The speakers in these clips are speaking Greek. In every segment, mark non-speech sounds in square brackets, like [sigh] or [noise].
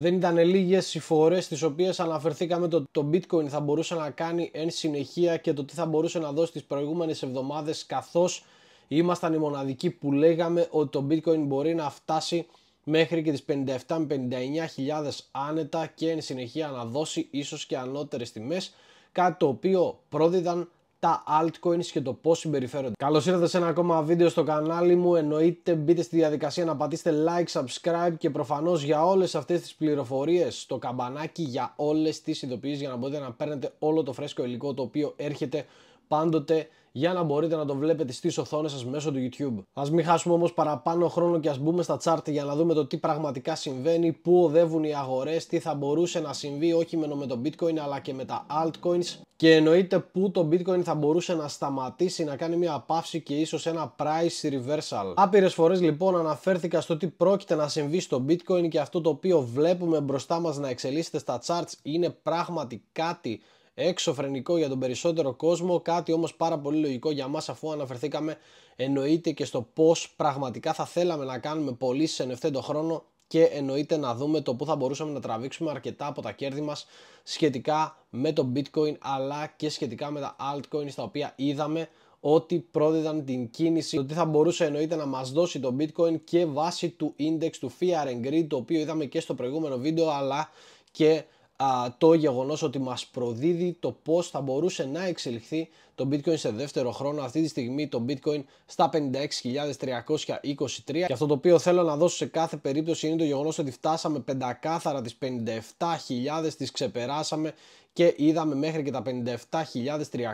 Δεν ήταν λίγες οι φορές στι οποίες αναφερθήκαμε το το bitcoin θα μπορούσε να κάνει εν συνεχεία και το τι θα μπορούσε να δώσει τις προηγούμενες εβδομάδες, καθώς ήμασταν οι μοναδικοί που λέγαμε ότι το bitcoin μπορεί να φτάσει μέχρι και τις 57 59.000 άνετα και εν συνεχεία να δώσει ίσως και ανώτερες τιμές κάτι το οποίο πρόδιδαν τα altcoins και το πώς συμπεριφέρονται. Καλώς ήρθατε σε ένα ακόμα βίντεο στο κανάλι μου, εννοείται μπείτε στη διαδικασία να πατήσετε like, subscribe και προφανώς για όλες αυτές τις πληροφορίες το καμπανάκι για όλες τις ειδοποιήσεις για να μπορείτε να παίρνετε όλο το φρέσκο υλικό το οποίο έρχεται πάντοτε για να μπορείτε να το βλέπετε στις οθόνες σας μέσω του YouTube. Ας μην χάσουμε όμως παραπάνω χρόνο και ας μπούμε στα chart για να δούμε το τι πραγματικά συμβαίνει, πού οδεύουν οι αγορές, τι θα μπορούσε να συμβεί όχι μόνο με το bitcoin αλλά και με τα altcoins και εννοείται πού το bitcoin θα μπορούσε να σταματήσει, να κάνει μια παύση και ίσως ένα price reversal. Άπειρες φορές λοιπόν αναφέρθηκα στο τι πρόκειται να συμβεί στο bitcoin και αυτό το οποίο βλέπουμε μπροστά μας να εξελίσσεται στα charts είναι πράγματι κάτι έξω για τον περισσότερο κόσμο, κάτι όμως πάρα πολύ λογικό για μας αφού αναφερθήκαμε εννοείται και στο πώς πραγματικά θα θέλαμε να κάνουμε πωλήσεις σε τον χρόνο και εννοείται να δούμε το που θα μπορούσαμε να τραβήξουμε αρκετά από τα κέρδη μας σχετικά με το bitcoin αλλά και σχετικά με τα altcoins τα οποία είδαμε ότι πρόδιδαν την κίνηση, ότι θα μπορούσε εννοείται να μας δώσει το bitcoin και βάσει του index του fear and greed το οποίο είδαμε και στο προηγούμενο βίντεο αλλά και α, το γεγονός ότι μας προδίδει το πώς θα μπορούσε να εξελιχθεί το bitcoin σε δεύτερο χρόνο αυτή τη στιγμή το bitcoin στα 56.323 και αυτό το οποίο θέλω να δώσω σε κάθε περίπτωση είναι το γεγονός ότι φτάσαμε πεντακάθαρα τις 57.000 τις ξεπεράσαμε και είδαμε μέχρι και τα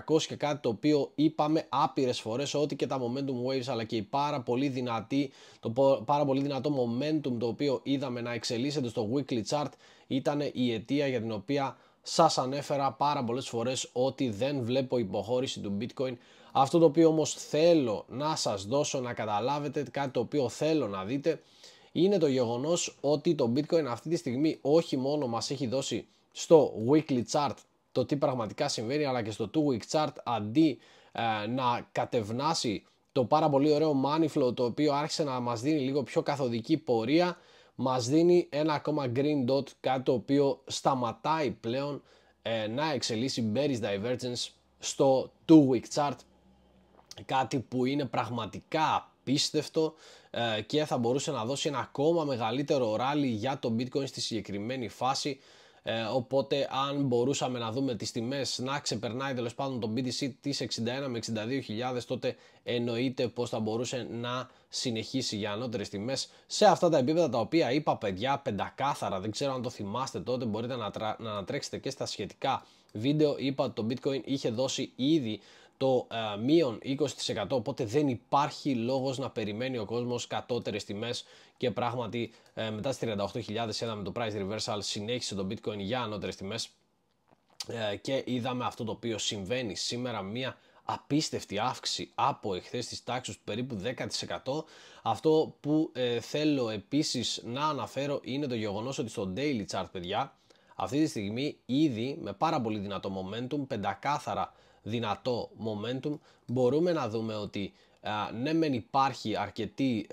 57.300 και κάτι το οποίο είπαμε άπειρες φορές ότι και τα momentum waves αλλά και η πάρα πολύ δυνατή, το πάρα πολύ δυνατό momentum το οποίο είδαμε να εξελίσσεται στο weekly chart ήταν η αιτία για την οποία σας ανέφερα πάρα πολλές φορές ότι δεν βλέπω υποχώρηση του bitcoin αυτό το οποίο όμως θέλω να σας δώσω να καταλάβετε κάτι το οποίο θέλω να δείτε είναι το γεγονός ότι το bitcoin αυτή τη στιγμή όχι μόνο μας έχει δώσει στο weekly chart το τι πραγματικά συμβαίνει αλλά και στο two week chart αντί ε, να κατευνάσει το πάρα πολύ ωραίο money flow το οποίο άρχισε να μας δίνει λίγο πιο καθοδική πορεία μας δίνει ένα ακόμα green dot κάτι το οποίο σταματάει πλέον ε, να εξελίσσει bearish divergence στο two week chart κάτι που είναι πραγματικά απίστευτο ε, και θα μπορούσε να δώσει ένα ακόμα μεγαλύτερο ράλι για το bitcoin στη συγκεκριμένη φάση ε, οπότε αν μπορούσαμε να δούμε τις τιμές να ξεπερνάει τέλος πάντων το BTC τις 61 με 62.000 τότε εννοείται πως θα μπορούσε να συνεχίσει για ανώτερες τιμές σε αυτά τα επίπεδα τα οποία είπα παιδιά πεντακάθαρα δεν ξέρω αν το θυμάστε τότε μπορείτε να, να ανατρέξετε και στα σχετικά βίντεο είπα ότι το bitcoin είχε δώσει ήδη το ε, μείον 20% οπότε δεν υπάρχει λόγος να περιμένει ο κόσμος κατώτερες τιμές και πράγματι ε, μετά στις 38.000 είδαμε το price reversal, συνέχισε το bitcoin για ανώτερες τιμές ε, και είδαμε αυτό το οποίο συμβαίνει σήμερα μία απίστευτη αύξηση από εχθές της τάξης περίπου 10%. Αυτό που ε, θέλω επίσης να αναφέρω είναι το γεγονός ότι στο daily chart παιδιά αυτή τη στιγμή ήδη με πάρα πολύ δυνατό momentum, πεντακάθαρα δυνατό momentum μπορούμε να δούμε ότι ναι μεν υπάρχει αρκετή,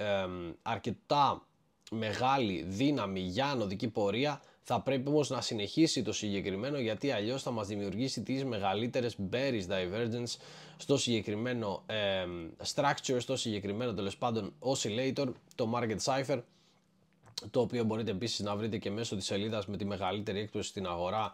αρκετά μεγάλη δύναμη για ανωδική πορεία θα πρέπει όμως να συνεχίσει το συγκεκριμένο γιατί αλλιώς θα μας δημιουργήσει τις μεγαλύτερες bearish divergence στο συγκεκριμένο structure, στο συγκεκριμένο τέλος πάντων oscillator, το market cipher το οποίο μπορείτε επίσης να βρείτε και μέσω της σελίδας με τη μεγαλύτερη έκπτωση στην αγορά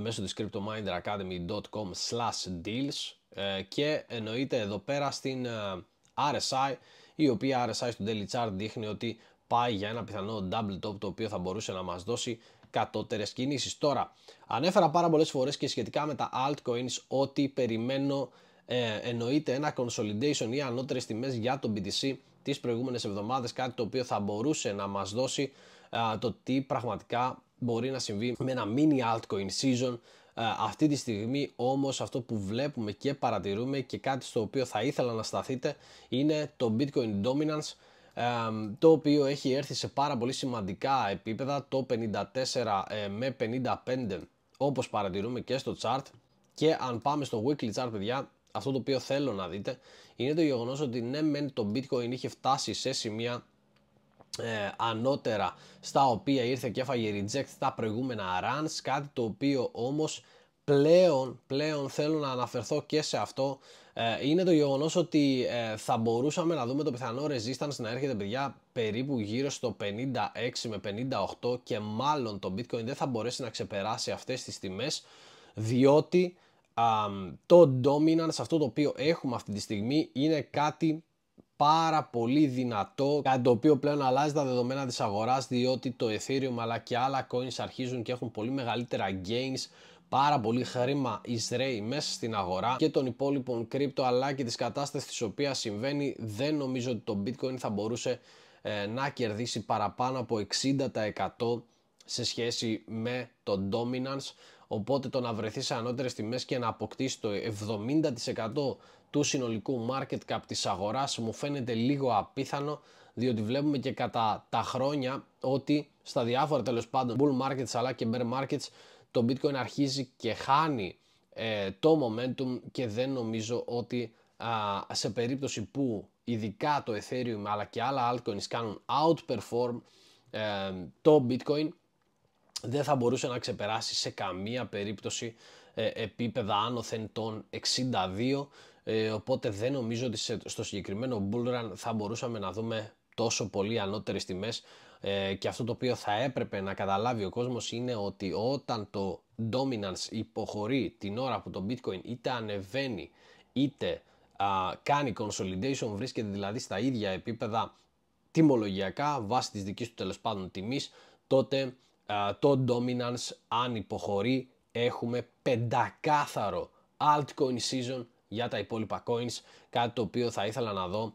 μέσω της cryptominderacademy.com slash deals ε, και εννοείται εδώ πέρα στην... Ε, RSI, η οποία RSI στο Daily Chart δείχνει ότι πάει για ένα πιθανό double top το οποίο θα μπορούσε να μας δώσει κατώτερες κινήσεις. Τώρα, ανέφερα πάρα πολλές φορές και σχετικά με τα altcoins ότι περιμένω ε, εννοείται ένα consolidation ή ανώτερες τιμές για τον BTC τις προηγούμενες εβδομάδες, κάτι το οποίο θα μπορούσε να μας δώσει ε, το τι πραγματικά μπορεί να συμβεί με ένα mini altcoin season ε, αυτή τη στιγμή όμως αυτό που βλέπουμε και παρατηρούμε και κάτι στο οποίο θα ήθελα να σταθείτε είναι το Bitcoin Dominance ε, το οποίο έχει έρθει σε πάρα πολύ σημαντικά επίπεδα το 54 ε, με 55 όπως παρατηρούμε και στο chart και αν πάμε στο weekly chart παιδιά αυτό το οποίο θέλω να δείτε είναι το γεγονός ότι ναι μεν το bitcoin είχε φτάσει σε σημεία ε, ανώτερα στα οποία ήρθε και έφαγε reject τα προηγούμενα runs κάτι το οποίο όμως πλέον, πλέον θέλω να αναφερθώ και σε αυτό ε, είναι το γεγονός ότι ε, θα μπορούσαμε να δούμε το πιθανό resistance να έρχεται παιδιά περίπου γύρω στο 56 με 58 και μάλλον το bitcoin δεν θα μπορέσει να ξεπεράσει αυτές τις τιμές διότι Um, το dominance αυτό το οποίο έχουμε αυτή τη στιγμή είναι κάτι πάρα πολύ δυνατό, κάτι το οποίο πλέον αλλάζει τα δεδομένα της αγοράς διότι το Ethereum αλλά και άλλα coins αρχίζουν και έχουν πολύ μεγαλύτερα gains πάρα πολύ χρήμα εισραίει μέσα στην αγορά και των υπόλοιπων κρύπτο αλλά και της κατάστασης της οποίας συμβαίνει δεν νομίζω ότι το bitcoin θα μπορούσε ε, να κερδίσει παραπάνω από 60% σε σχέση με το dominance οπότε το να βρεθεί σε ανώτερες τιμές και να αποκτήσει το 70% του συνολικού market cap της αγοράς μου φαίνεται λίγο απίθανο διότι βλέπουμε και κατά τα χρόνια ότι στα διάφορα τέλος πάντων bull markets αλλά και bear markets το bitcoin αρχίζει και χάνει ε, το momentum και δεν νομίζω ότι α, σε περίπτωση που ειδικά το ethereum αλλά και άλλα altcoins κάνουν outperform ε, το bitcoin δεν θα μπορούσε να ξεπεράσει σε καμία περίπτωση ε, επίπεδα άνωθεν των 62 ε, οπότε δεν νομίζω ότι στο συγκεκριμένο run θα μπορούσαμε να δούμε τόσο πολύ ανώτερες τιμές ε, και αυτό το οποίο θα έπρεπε να καταλάβει ο κόσμος είναι ότι όταν το dominance υποχωρεί την ώρα που το bitcoin είτε ανεβαίνει είτε κάνει consolidation βρίσκεται δηλαδή στα ίδια επίπεδα τιμολογιακά βάσει της δικής του τέλος πάντων τιμής τότε το dominance αν υποχωρεί έχουμε πεντακάθαρο altcoin season για τα υπόλοιπα coins, κάτι το οποίο θα ήθελα να δω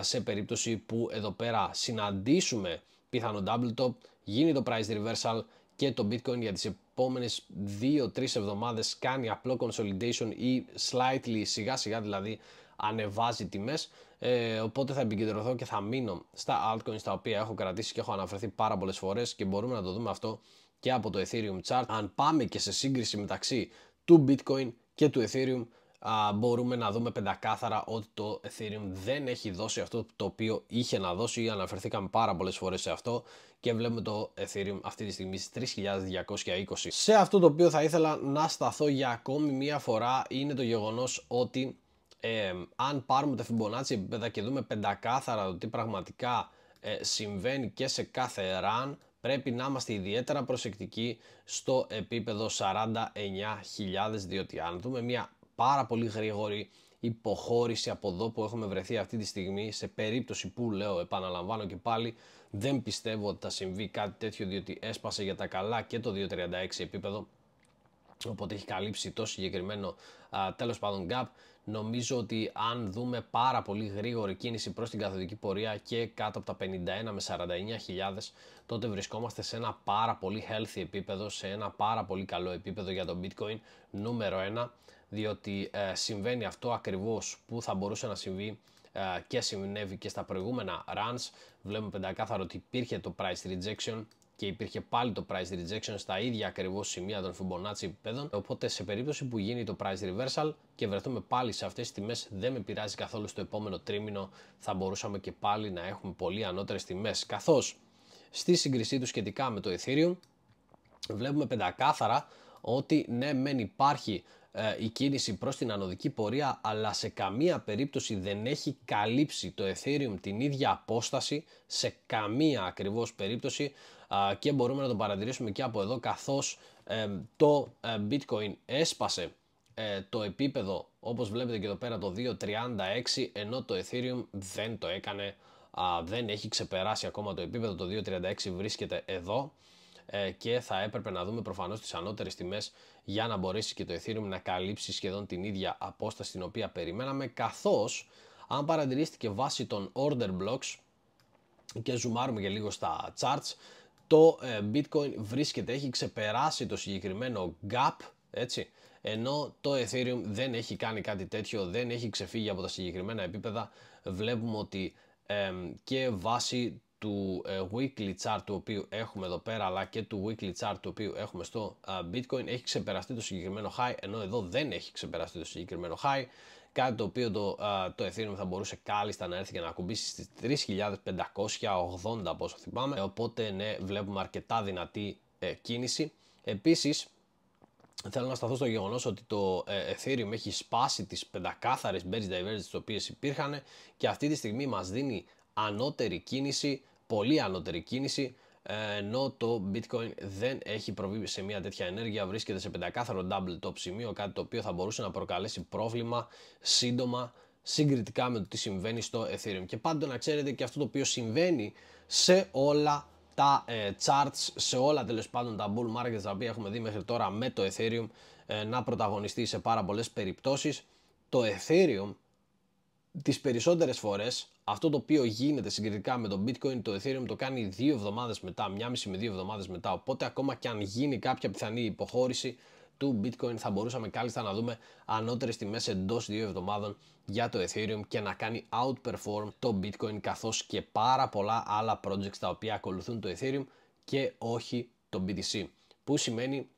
σε περίπτωση που εδώ πέρα συναντήσουμε πιθανό double top, γίνει το price reversal και το bitcoin για τις επόμενες 2-3 εβδομάδες κάνει απλό consolidation ή slightly σιγά σιγά δηλαδή ανεβάζει τιμές ε, οπότε θα επικεντρωθώ και θα μείνω στα altcoins τα οποία έχω κρατήσει και έχω αναφερθεί πάρα πολλές φορές και μπορούμε να το δούμε αυτό και από το Ethereum chart αν πάμε και σε σύγκριση μεταξύ του bitcoin και του Ethereum α, μπορούμε να δούμε πεντακάθαρα ότι το Ethereum δεν έχει δώσει αυτό το οποίο είχε να δώσει. Αναφερθήκαμε πάρα πολλές φορές σε αυτό και βλέπουμε το Ethereum αυτή τη στιγμή στις 3.220. Σε αυτό το οποίο θα ήθελα να σταθώ για ακόμη μία φορά είναι το γεγονός ότι ε, αν πάρουμε τα Fibonacci επίπεδα και δούμε πεντακάθαρα το τι πραγματικά ε, συμβαίνει και σε κάθε run πρέπει να είμαστε ιδιαίτερα προσεκτικοί στο επίπεδο 49.000 διότι αν δούμε μια πάρα πολύ γρήγορη υποχώρηση από εδώ που έχουμε βρεθεί αυτή τη στιγμή σε περίπτωση που λέω επαναλαμβάνω και πάλι δεν πιστεύω ότι θα συμβεί κάτι τέτοιο διότι έσπασε για τα καλά και το 2.36 επίπεδο οπότε έχει καλύψει το συγκεκριμένο τέλος πάντων gap Νομίζω ότι αν δούμε πάρα πολύ γρήγορη κίνηση προς την καθοδική πορεία και κάτω από τα 51 με τότε βρισκόμαστε σε ένα πάρα πολύ healthy επίπεδο, σε ένα πάρα πολύ καλό επίπεδο για το bitcoin νούμερο 1 διότι ε, συμβαίνει αυτό ακριβώς που θα μπορούσε να συμβεί ε, και συνέβη και στα προηγούμενα runs βλέπουμε πεντακάθαρο ότι υπήρχε το price rejection και υπήρχε πάλι το price rejection στα ίδια ακριβώς σημεία των Fibonacci επίπεδων. Οπότε σε περίπτωση που γίνει το price reversal και βρεθούμε πάλι σε αυτές τις τιμές, δεν με πειράζει καθόλου στο επόμενο τρίμηνο θα μπορούσαμε και πάλι να έχουμε πολύ ανώτερες τιμές. Καθώς στη σύγκρισή του σχετικά με το Ethereum, βλέπουμε πεντακάθαρα ότι ναι, μεν υπάρχει ε, η κίνηση προς την ανωδική πορεία αλλά σε καμία περίπτωση δεν έχει καλύψει το Ethereum την ίδια απόσταση σε καμία ακριβώς περίπτωση και μπορούμε να το παρατηρήσουμε και από εδώ καθώς το ε, Bitcoin έσπασε ε, το επίπεδο όπως βλέπετε και εδώ πέρα το 2.36 ενώ το Ethereum δεν το έκανε, δεν έχει ξεπεράσει ακόμα το επίπεδο το 2.36 βρίσκεται εδώ ε, και θα έπρεπε να δούμε προφανώς τις ανώτερες τιμές για να μπορέσει και το Ethereum να καλύψει σχεδόν την ίδια απόσταση την οποία περιμέναμε καθώς αν και βάσει των order blocks και ζουμάρουμε και λίγο στα charts το ε, bitcoin βρίσκεται, έχει ξεπεράσει το συγκεκριμένο gap έτσι, ενώ το Ethereum δεν έχει κάνει κάτι τέτοιο, δεν έχει ξεφύγει από τα συγκεκριμένα επίπεδα βλέπουμε ότι ε, και βάσει του ε, weekly chart του οποίου έχουμε εδώ πέρα αλλά και του weekly chart του οποίου έχουμε στο ε, bitcoin έχει ξεπεραστεί το συγκεκριμένο high ενώ εδώ δεν έχει ξεπεραστεί το συγκεκριμένο high κάτι το οποίο το, ε, το Ethereum θα μπορούσε κάλλιστα να έρθει και να ακουμπήσει στις 3.580 πόσο θυμάμαι οπότε ναι βλέπουμε αρκετά δυνατή κίνηση επίσης Θέλω να σταθώ στο γεγονός ότι το Ethereum έχει σπάσει τις πεντακάθαρες Bearish divergences τις οποίες υπήρχαν και αυτή τη στιγμή μας δίνει ανώτερη κίνηση, πολύ ανώτερη κίνηση, ε, ενώ το bitcoin δεν έχει προβεί σε μια τέτοια ενέργεια, βρίσκεται σε πεντακάθαρο double top σημείο, κάτι το οποίο θα μπορούσε να προκαλέσει πρόβλημα σύντομα συγκριτικά με το τι συμβαίνει στο Ethereum. Και πάντοτε να ξέρετε και αυτό το οποίο συμβαίνει σε όλα τα ε, charts, σε όλα τέλος πάντων τα bull markets τα οποία έχουμε δει μέχρι τώρα με το Ethereum ε, να πρωταγωνιστεί σε πάρα πολλές περιπτώσεις. Το Ethereum τις περισσότερες φορές αυτό το οποίο γίνεται συγκριτικά με το bitcoin, το ethereum το κάνει δύο εβδομάδες μετά, μία μισή με δύο εβδομάδες μετά. Οπότε ακόμα και αν γίνει κάποια πιθανή υποχώρηση του bitcoin θα μπορούσαμε κάλλιστα να δούμε ανώτερες τιμές εντός δύο εβδομάδων για το ethereum και να κάνει outperform το bitcoin καθώς και πάρα πολλά άλλα projects τα οποία ακολουθούν το ethereum και όχι το BTC. Που σημαίνει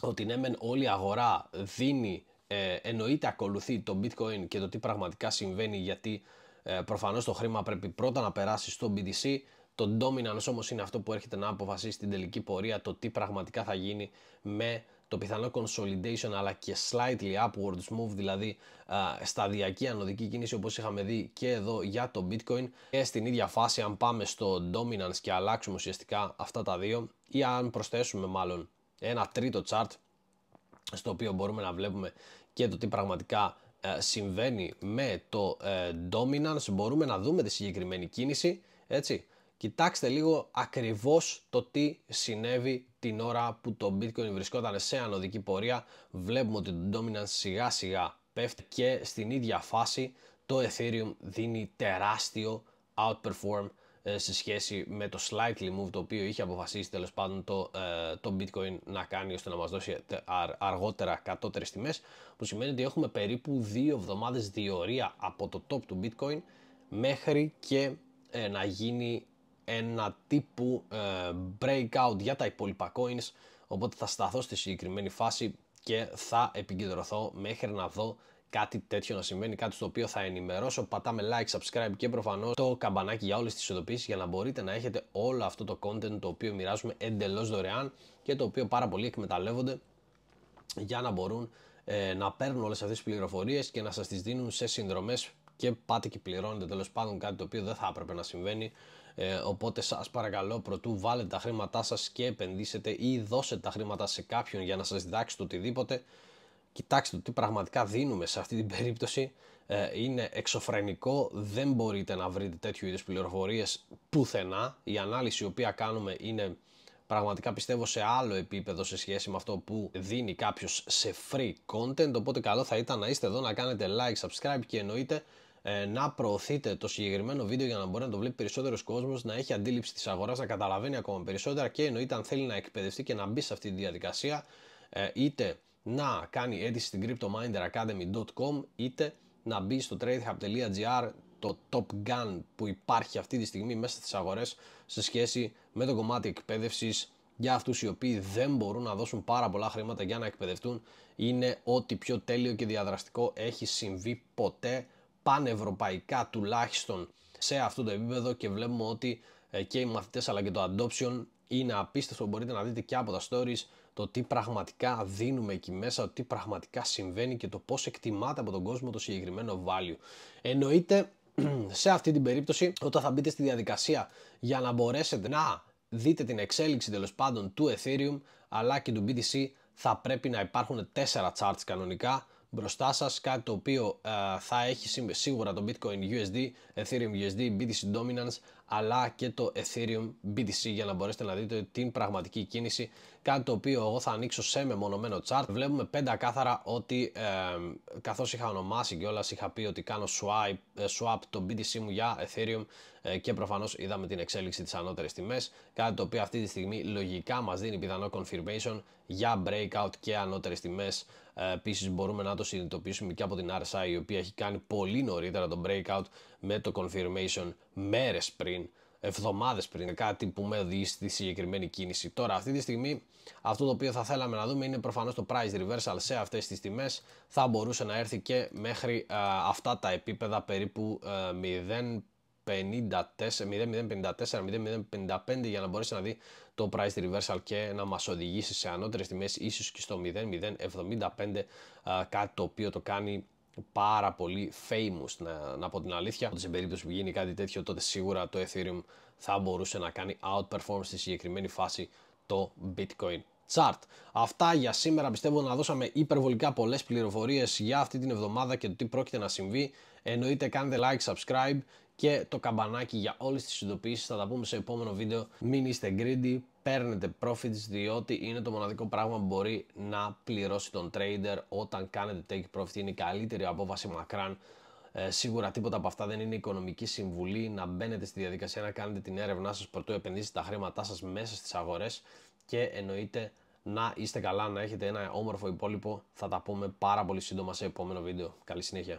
ότι ναι μεν όλη η αγορά δίνει, ε, εννοείται ακολουθεί το bitcoin και το τι πραγματικά συμβαίνει γιατί ε, προφανώς το χρήμα πρέπει πρώτα να περάσει στο BDC. Το dominance όμως είναι αυτό που έρχεται να αποφασίσει την τελική πορεία το τι πραγματικά θα γίνει με το πιθανό consolidation αλλά και slightly upwards move δηλαδή σταδιακή ανωδική κίνηση όπως είχαμε δει και εδώ για το bitcoin και στην ίδια φάση αν πάμε στο dominance και αλλάξουμε ουσιαστικά αυτά τα δύο ή αν προσθέσουμε μάλλον ένα τρίτο chart στο οποίο μπορούμε να βλέπουμε και το τι πραγματικά ε, συμβαίνει με το ε, dominance μπορούμε να δούμε τη συγκεκριμένη κίνηση έτσι κοιτάξτε λίγο ακριβώς το τι συνέβη την ώρα που το bitcoin βρισκόταν σε ανωδική πορεία βλέπουμε ότι το dominance σιγά σιγά πέφτει και στην ίδια φάση το ethereum δίνει τεράστιο outperform ε, σε σχέση με το slightly move το οποίο είχε αποφασίσει τέλος πάντων το, ε, το bitcoin να κάνει ώστε να μας δώσει ε, αργότερα κατώτερες τιμές που σημαίνει ότι έχουμε περίπου δύο εβδομάδες διορία από το top του bitcoin μέχρι και να γίνει ένα τύπου breakout για τα υπόλοιπα coins οπότε θα σταθώ στη συγκεκριμένη φάση και θα επικεντρωθώ μέχρι να δω κάτι τέτοιο να συμβαίνει, κάτι στο οποίο θα ενημερώσω. Πατάμε like, subscribe και προφανώς το καμπανάκι για όλες τις ειδοποιήσεις για να μπορείτε να έχετε όλο αυτό το content το οποίο μοιράζουμε εντελώς δωρεάν και το οποίο πάρα πολλοί εκμεταλλεύονται για να μπορούν ε, να παίρνουν όλες αυτές τις πληροφορίες και να σας τις δίνουν σε συνδρομές και πάτε και πληρώνετε τέλος πάντων κάτι το οποίο δεν θα έπρεπε να συμβαίνει. Ε, οπότε σας παρακαλώ, προτού βάλετε τα χρήματά σας και επενδύσετε ή δώσετε τα χρήματά σε κάποιον για να σας διδάξει το οτιδήποτε, κοιτάξτε το τι πραγματικά δίνουμε σε αυτή την περίπτωση ε, είναι εξωφρενικό, δεν μπορείτε να βρείτε τέτοιου είδους πληροφορίες πουθενά. Η ανάλυση η οποία κάνουμε είναι πραγματικά πιστεύω σε άλλο επίπεδο σε σχέση με αυτό που δίνει κάποιος σε free content, οπότε καλό θα ήταν να είστε εδώ να κάνετε like, subscribe και εννοείται ε, να προωθείτε το συγκεκριμένο βίντεο για να μπορεί να το βλέπει περισσότερος κόσμος, να έχει αντίληψη της αγοράς, να καταλαβαίνει ακόμα περισσότερα και εννοείται αν θέλει να εκπαιδευτεί και να μπει σε αυτή τη διαδικασία, ε, είτε να κάνει αίτηση στην cryptominderacademy.com είτε να μπει στο tradehub.gr το Top Gun που υπάρχει αυτή τη στιγμή μέσα στις αγορές σε σχέση με το κομμάτι εκπαίδευσης για αυτούς οι οποίοι δεν μπορούν να δώσουν πάρα πολλά χρήματα για να εκπαιδευτούν είναι ό,τι πιο τέλειο και διαδραστικό έχει συμβεί ποτέ πανευρωπαϊκά τουλάχιστον σε αυτό το επίπεδο και βλέπουμε ότι ε, και οι μαθητές αλλά και το adoption είναι απίστευτο μπορείτε να δείτε και από τα stories το τι πραγματικά δίνουμε εκεί μέσα, το τι πραγματικά συμβαίνει και το πώς εκτιμάται από τον κόσμο το συγκεκριμένο value. Εννοείται [clears throat] σε αυτή την περίπτωση όταν θα μπείτε στη διαδικασία για να μπορέσετε να δείτε την εξέλιξη τέλος πάντων του Ethereum αλλά και του BTC θα πρέπει να υπάρχουν τέσσερα charts κανονικά μπροστά σας κάτι το οποίο ε, θα έχει σίγουρα το Bitcoin USD, Ethereum USD, BTC Dominance αλλά και το Ethereum BTC για να μπορέσετε να δείτε την πραγματική κίνηση κάτι το οποίο εγώ θα ανοίξω σε μεμονωμένο chart βλέπουμε πέντα κάθαρα ότι ε, καθώς είχα ονομάσει και όλα είχα πει ότι κάνω swipe, ε, swap το BTC μου για Ethereum ε, και προφανώς είδαμε την εξέλιξη της ανώτερης τιμές κάτι το οποίο αυτή τη στιγμή λογικά μας δίνει πιθανό confirmation για breakout και ανώτερες τιμές ε, Επίσης, μπορούμε να το συνειδητοποιήσουμε και από την RSI η οποία έχει κάνει πολύ νωρίτερα το breakout με το confirmation μέρες πριν, εβδομάδες πριν, κάτι που με οδηγεί στη συγκεκριμένη κίνηση. Τώρα αυτή τη στιγμή αυτό το οποίο θα θέλαμε να δούμε είναι προφανώς το price reversal σε αυτές τις τιμές θα μπορούσε να έρθει και μέχρι αυτά τα επίπεδα περίπου α, 0 054 για να μπορέσει να δει το price reversal και να μας οδηγήσει σε ανώτερες τιμές ίσως και στο 0,075 κάτι το οποίο το κάνει πάρα πολύ famous να, να πω την αλήθεια. Όταν σε περίπτωση που γίνει κάτι τέτοιο τότε σίγουρα το Ethereum θα μπορούσε να κάνει outperform στη συγκεκριμένη φάση το Bitcoin chart. Αυτά για σήμερα πιστεύω να δώσαμε υπερβολικά πολλές πληροφορίες για αυτή την εβδομάδα και το τι πρόκειται να συμβεί. Εννοείται κάντε like, subscribe και το καμπανάκι για όλες τις ειδοποιήσεις. Θα τα πούμε σε επόμενο βίντεο. Μην είστε greedy, παίρνετε profits διότι είναι το μοναδικό πράγμα που μπορεί να πληρώσει τον trader όταν κάνετε take profit. Είναι η καλύτερη απόφαση μακράν. Ε, σίγουρα τίποτα από αυτά δεν είναι οικονομική συμβουλή να μπαίνετε στη διαδικασία να κάνετε την έρευνά σας πρωτού επενδύσετε τα χρήματά σας μέσα στις αγορές και εννοείται να είστε καλά, να έχετε ένα όμορφο υπόλοιπο. Θα τα πούμε πάρα πολύ σύντομα σε επόμενο βίντεο. Καλή συνέχεια.